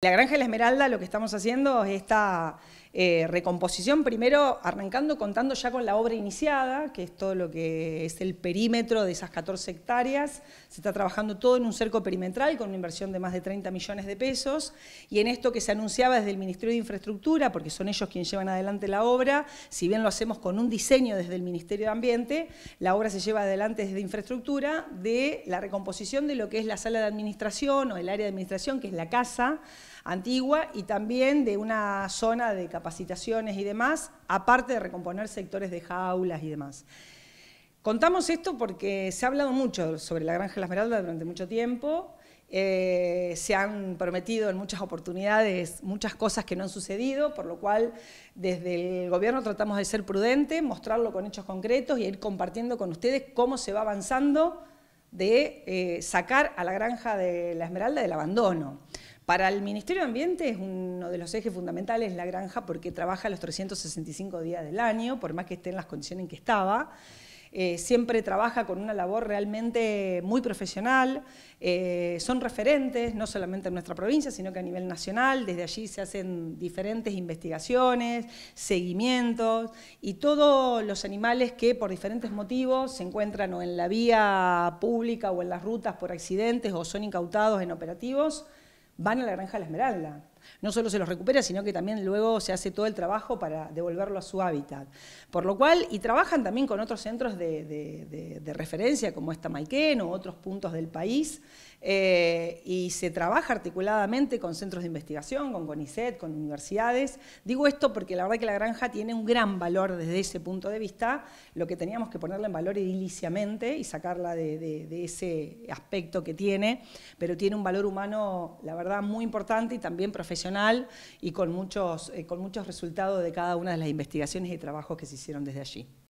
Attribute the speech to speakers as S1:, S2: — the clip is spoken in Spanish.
S1: La Granja de la Esmeralda lo que estamos haciendo está eh, recomposición, primero arrancando contando ya con la obra iniciada, que es todo lo que es el perímetro de esas 14 hectáreas. Se está trabajando todo en un cerco perimetral con una inversión de más de 30 millones de pesos. Y en esto que se anunciaba desde el Ministerio de Infraestructura, porque son ellos quienes llevan adelante la obra, si bien lo hacemos con un diseño desde el Ministerio de Ambiente, la obra se lleva adelante desde Infraestructura de la recomposición de lo que es la sala de administración o el área de administración, que es la casa antigua, y también de una zona de capacitaciones y demás, aparte de recomponer sectores de jaulas y demás. Contamos esto porque se ha hablado mucho sobre la Granja de la Esmeralda durante mucho tiempo, eh, se han prometido en muchas oportunidades muchas cosas que no han sucedido, por lo cual desde el gobierno tratamos de ser prudentes, mostrarlo con hechos concretos y ir compartiendo con ustedes cómo se va avanzando de eh, sacar a la granja de la Esmeralda del abandono. Para el Ministerio de Ambiente es uno de los ejes fundamentales la granja porque trabaja los 365 días del año, por más que esté en las condiciones en que estaba. Eh, siempre trabaja con una labor realmente muy profesional, eh, son referentes no solamente en nuestra provincia, sino que a nivel nacional, desde allí se hacen diferentes investigaciones, seguimientos y todos los animales que por diferentes motivos se encuentran o en la vía pública o en las rutas por accidentes o son incautados en operativos, van a la Granja de la Esmeralda. No solo se los recupera, sino que también luego se hace todo el trabajo para devolverlo a su hábitat. Por lo cual, y trabajan también con otros centros de, referencia, como esta Maiken o otros puntos del país, eh, y se trabaja articuladamente con centros de investigación, con CONICET, con universidades. Digo esto porque la verdad que la granja tiene un gran valor desde ese punto de vista, lo que teníamos que ponerla en valor ediliciamente y sacarla de, de ese aspecto que tiene, pero tiene un valor humano, la verdad, muy importante y también profesional profesional y con muchos, eh, con muchos resultados de cada una de las investigaciones y trabajos que se hicieron desde allí.